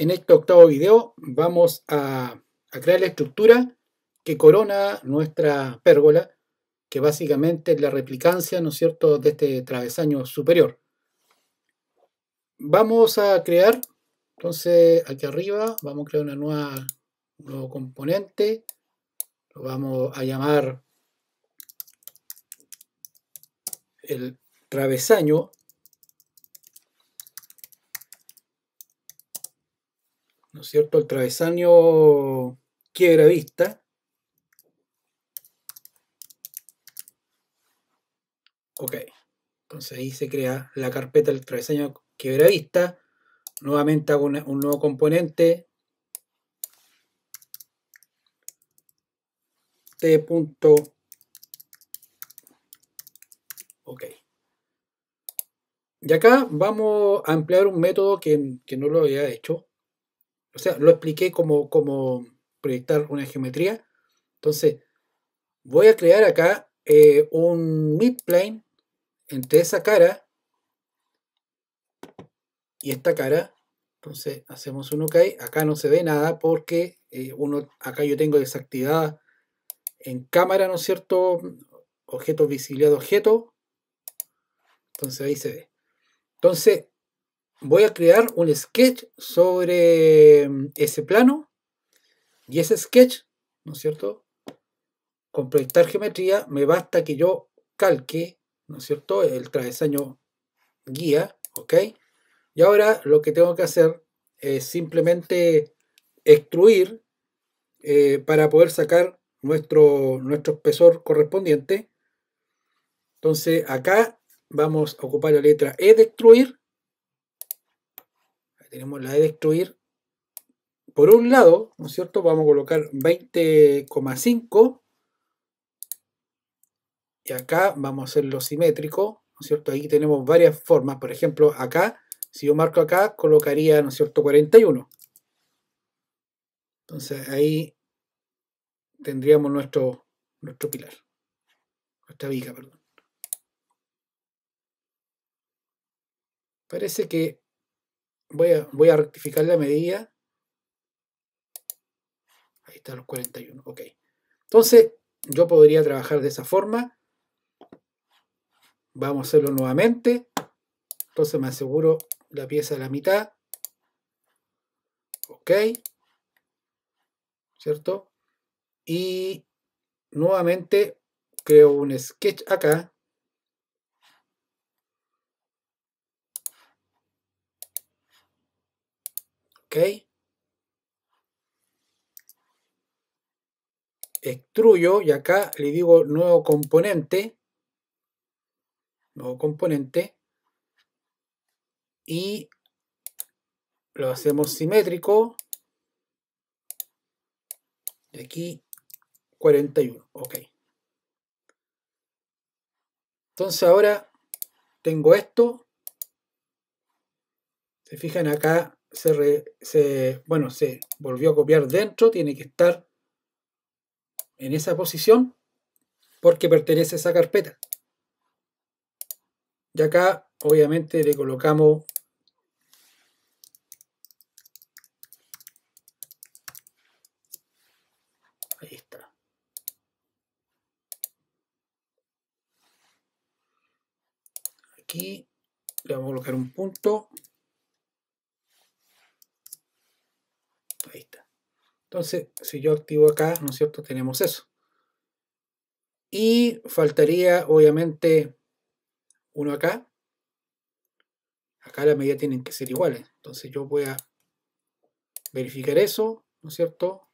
En este octavo video vamos a, crear la estructura que corona nuestra pérgola, que básicamente es la replicancia, ¿no es cierto?, de este travesaño superior. Vamos a crear, entonces aquí arriba, vamos a crear una nueva, un nuevo componente, lo vamos a llamar el travesaño cierto? El travesaño quiebra vista. Ok, entonces ahí se crea la carpeta del travesaño quiebra vista. Nuevamente hago un nuevo componente. T. Ok. Y acá vamos a emplear un método que, que no lo había hecho o sea, lo expliqué como, proyectar una geometría. Entonces, voy a crear acá eh, un midplane entre esa cara y esta cara. Entonces, hacemos un OK. Acá no se ve nada porque eh, uno, acá yo tengo desactivada en cámara, ¿no es cierto? Objeto, visibilidad objeto. Entonces, ahí se ve. Entonces, voy a crear un sketch sobre mm, ese plano y ese sketch, ¿no es cierto? Con proyectar geometría me basta que yo calque, ¿no es cierto? El travesaño guía, ¿ok? Y ahora lo que tengo que hacer es simplemente extruir eh, para poder sacar nuestro, nuestro espesor correspondiente. Entonces acá vamos a ocupar la letra E de extruir tenemos la de destruir. Por un lado, ¿no es cierto? Vamos a colocar 20,5. Y acá vamos a hacerlo simétrico, ¿no es cierto? Ahí tenemos varias formas. Por ejemplo, acá, si yo marco acá, colocaría, ¿no es cierto? 41. Entonces ahí tendríamos nuestro, nuestro pilar. Nuestra viga, perdón. Parece que voy a, rectificar la medida. Ahí está los 41, ok. Entonces, yo podría trabajar de esa forma. Vamos a hacerlo nuevamente. Entonces me aseguro la pieza de la mitad. Ok. ¿Cierto? Y nuevamente creo un sketch acá. ¿ok? Extruyo y acá le digo nuevo componente, nuevo componente, y lo hacemos simétrico, y aquí 41, ok. Entonces ahora tengo esto, se fijan acá se, se, bueno, se volvió a copiar dentro, tiene que estar en esa posición porque pertenece a esa carpeta. Y acá, obviamente, le colocamos está. Aquí le vamos a colocar un punto. Entonces, si yo activo acá, ¿no es cierto? Tenemos eso. Y faltaría, obviamente, uno acá. Acá las medidas tienen que ser iguales. Entonces yo voy a verificar eso, ¿no es cierto?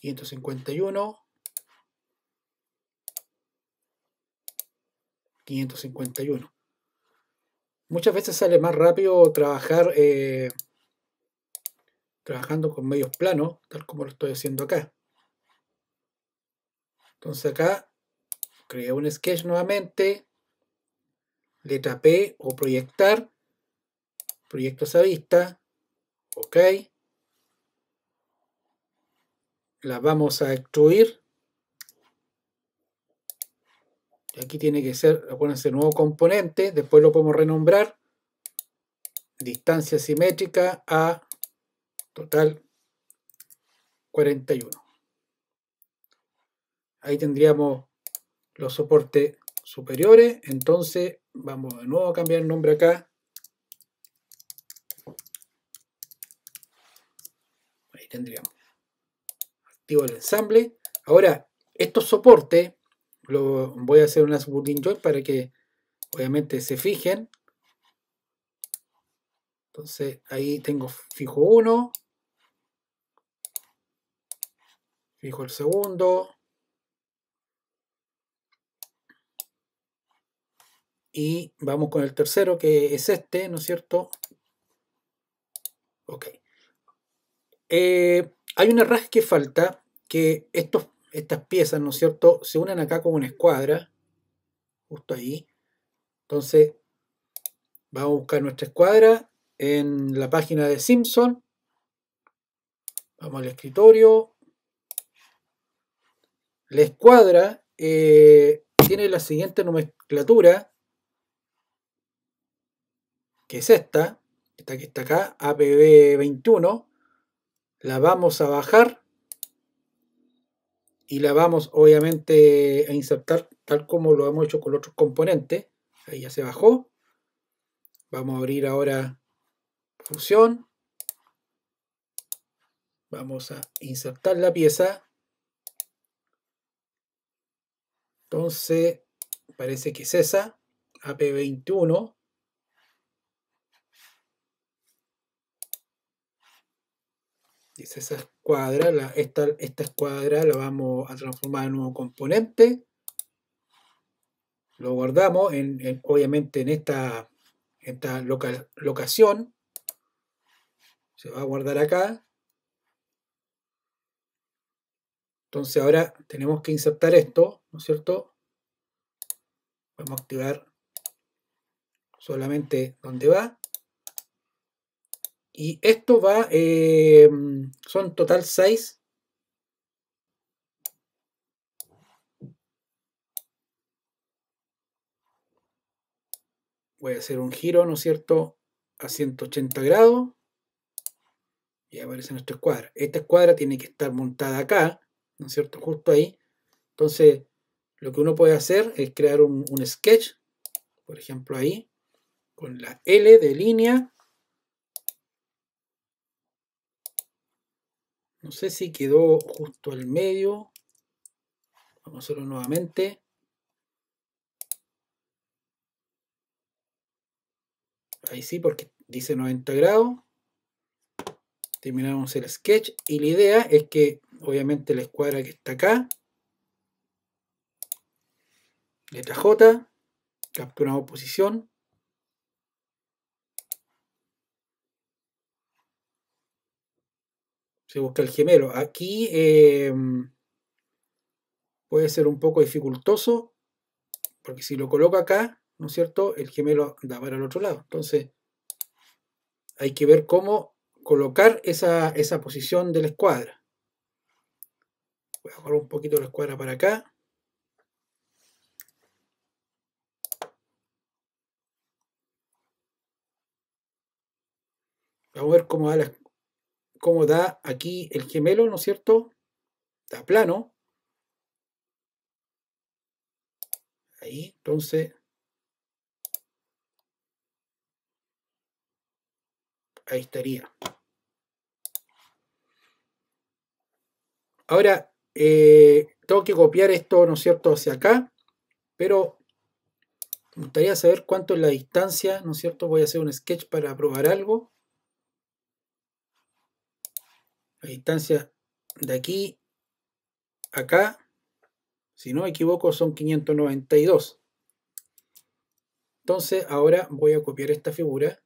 551. 551. Muchas veces sale más rápido trabajar eh, trabajando con medios planos, tal como lo estoy haciendo acá. Entonces acá Creé un sketch nuevamente, letra P o proyectar, proyecto a vista, ok. La vamos a extruir. Aquí tiene que ser, acuérdense, nuevo componente, después lo podemos renombrar. Distancia simétrica a Total, 41. Ahí tendríamos los soportes superiores. Entonces, vamos de nuevo a cambiar el nombre acá. Ahí tendríamos. Activo el ensamble. Ahora, estos soportes, lo voy a hacer unas subroutine join para que obviamente se fijen. Entonces, ahí tengo fijo 1, Fijo el segundo. Y vamos con el tercero, que es este, ¿no es cierto? Ok. Eh, hay una ras que falta, que estos, estas piezas, ¿no es cierto?, se unen acá con una escuadra, justo ahí. Entonces, vamos a buscar nuestra escuadra en la página de Simpson. Vamos al escritorio, la escuadra eh, tiene la siguiente nomenclatura, que es esta, esta que está acá, APB21. La vamos a bajar y la vamos obviamente a insertar tal como lo hemos hecho con los otros componentes. Ahí ya se bajó. Vamos a abrir ahora fusión. Vamos a insertar la pieza Entonces, parece que es esa, AP21. Es esa escuadra, esta, escuadra la vamos a transformar en un nuevo componente. Lo guardamos, obviamente, en esta, esta local, locación. Se va a guardar acá. Entonces ahora tenemos que insertar esto, ¿no es cierto? Vamos a activar solamente donde va. Y esto va, eh, son total 6. Voy a hacer un giro, ¿no es cierto? A 180 grados. Y aparece nuestra escuadra. Esta escuadra tiene que estar montada acá. ¿no es cierto? Justo ahí. Entonces, lo que uno puede hacer es crear un, un sketch, por ejemplo ahí, con la L de línea. No sé si quedó justo al medio. Vamos a hacerlo nuevamente. Ahí sí, porque dice 90 grados. Terminamos el sketch y la idea es que obviamente la escuadra que está acá. Letra J, Captura posición. Se busca el gemelo. Aquí em, puede ser un poco dificultoso, porque si lo coloco acá, ¿no es cierto? El gemelo da para el otro lado. Entonces, hay que ver cómo colocar esa posición de la escuadra. Voy a agarrar un poquito la escuadra para acá. Vamos a ver cómo da, cómo da aquí el gemelo, ¿no es cierto? Está plano. Ahí, entonces. Ahí estaría. Ahora, eh, tengo que copiar esto, ¿no es cierto?, hacia acá, pero me gustaría saber cuánto es la distancia, ¿no es cierto? Voy a hacer un sketch para probar algo. La distancia de aquí a acá, si no me equivoco, son 592. Entonces ahora voy a copiar esta figura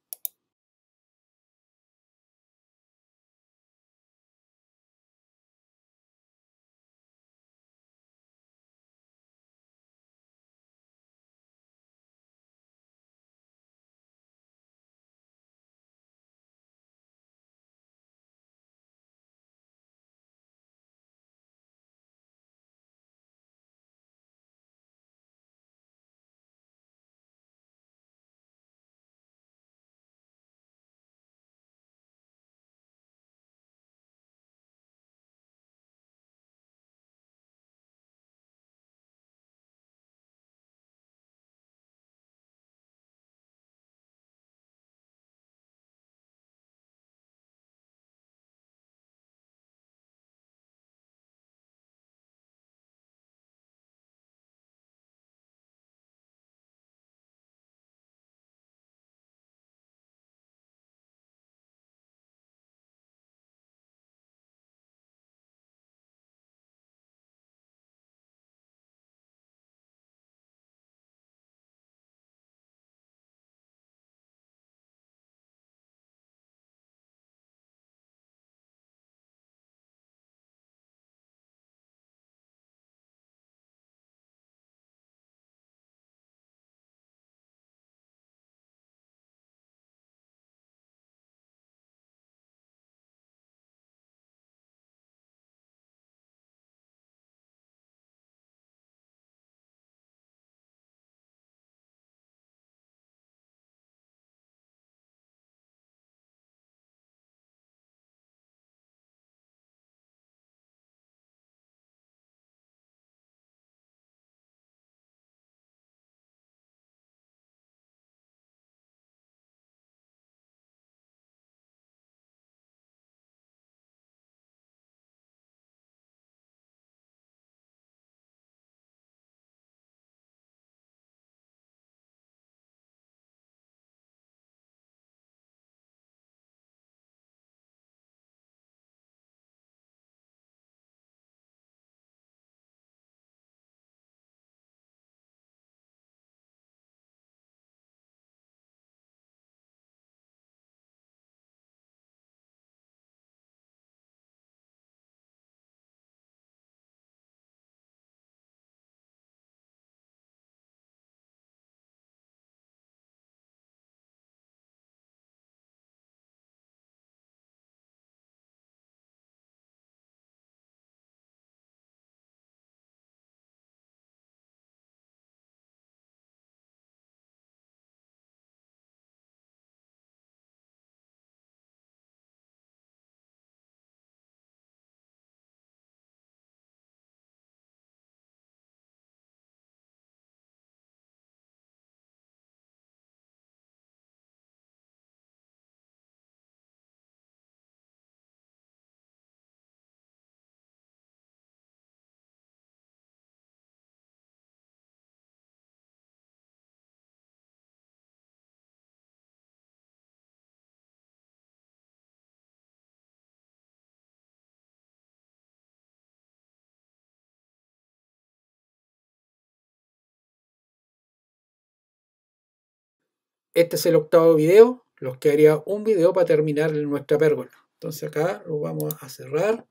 Este es el octavo video. Los haría un video para terminar nuestra pérgola. Entonces acá lo vamos a cerrar.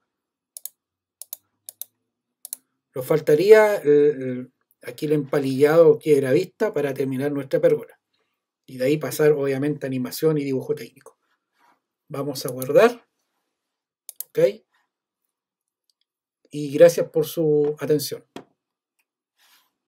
Nos faltaría aquí el empalillado que era vista para terminar nuestra pérgola. Y de ahí pasar obviamente animación y dibujo técnico. Vamos a guardar. ¿Ok? Y gracias por su atención.